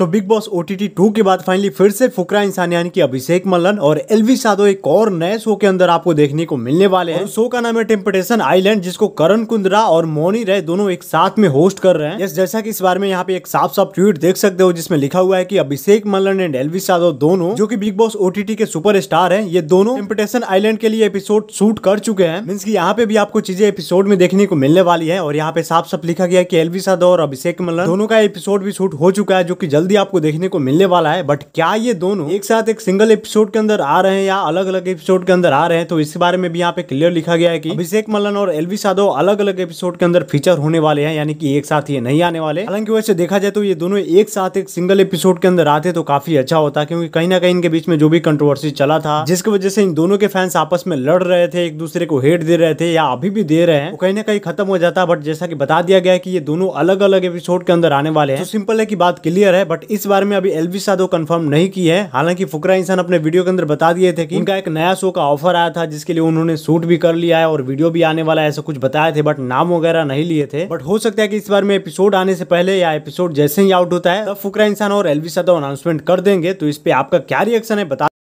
सो Bigg Boss O T two के बाद finally फिर से फुकरा इंसान यानी कि अभिषेक मल्लन और एलवी साधो एक और नए शो के अंदर आपको देखने को मिलने वाले हैं शो का नाम है टेम्पटेशन आइलैंड जिसको करण कुंद्रा और मोनी रे दोनों एक साथ में होस्ट कर रहे हैं यस जैसा कि इस बार में यहाँ पे एक साफ साफ ट्वीट देख सकते हो जिसमें लिखा हुआ है की अभिषेक मल्लन एंड एलवी साधो दोनों जो की बिग बॉस ओ के सुपर स्टार है ये दोनों टेम्पटेशन आइलैंड के लिए एपिसोड शूट कर चुके हैं मीन्स की यहाँ पे भी आपको चीजें एपिसोड में देखने को मिलने वाली है और यहाँ पे साफ साफ लिखा गया है की एलवी साधो और अभिषेक मल्लन दोनों का एपिसोड भी शूट हो चुका है जो की जल्द जल्दी आपको देखने को मिलने वाला है बट क्या ये दोनों एक साथ एक सिंगल एपिसोड के अंदर आ रहे हैं या अलग अलग एपिसोड के अंदर आ रहे हैं तो इस बारे में भी यहाँ पे क्लियर लिखा गया है की अभिषेक मलन और एलवी साधो अलग अलग एपिसोड के अंदर फीचर होने वाले हैं यानी कि एक साथ ये नहीं आने वाले हालांकि वैसे देखा जाए तो ये दोनों एक साथ एक सिंगल एपिसोड के अंदर आते तो काफी अच्छा होता क्योंकि कहीं ना कहीं इनके बीच में जो भी कंट्रोवर्सी चला था जिसकी वजह से इन दोनों के फैंस आपस में लड़ रहे थे एक दूसरे को हेट दे रहे थे या अभी भी दे रहे हैं कहीं ना कहीं खत्म हो जाता बट जैसा की बता दिया गया है कि ये दोनों अलग अलग एपिसोड के अंदर आने वाले हैं तो सिंपल है कि बात क्लियर है बट बट इस बारे में अभी एलवी साधो कंफर्म नहीं की है हालांकि फुकरा इंसान अपने वीडियो के अंदर बता दिए थे कि उनका एक नया शो का ऑफर आया था जिसके लिए उन्होंने शूट भी कर लिया है और वीडियो भी आने वाला है ऐसा कुछ बताया थे बट नाम वगैरह नहीं लिए थे बट हो सकता है कि इस बार में एपिसोड आने से पहले या एपिसोड जैसे ही आउट होता है तब फुकरा इंसान और एलवी साधो अनाउंसमेंट कर देंगे तो इस पे आपका क्या रिएक्शन है बता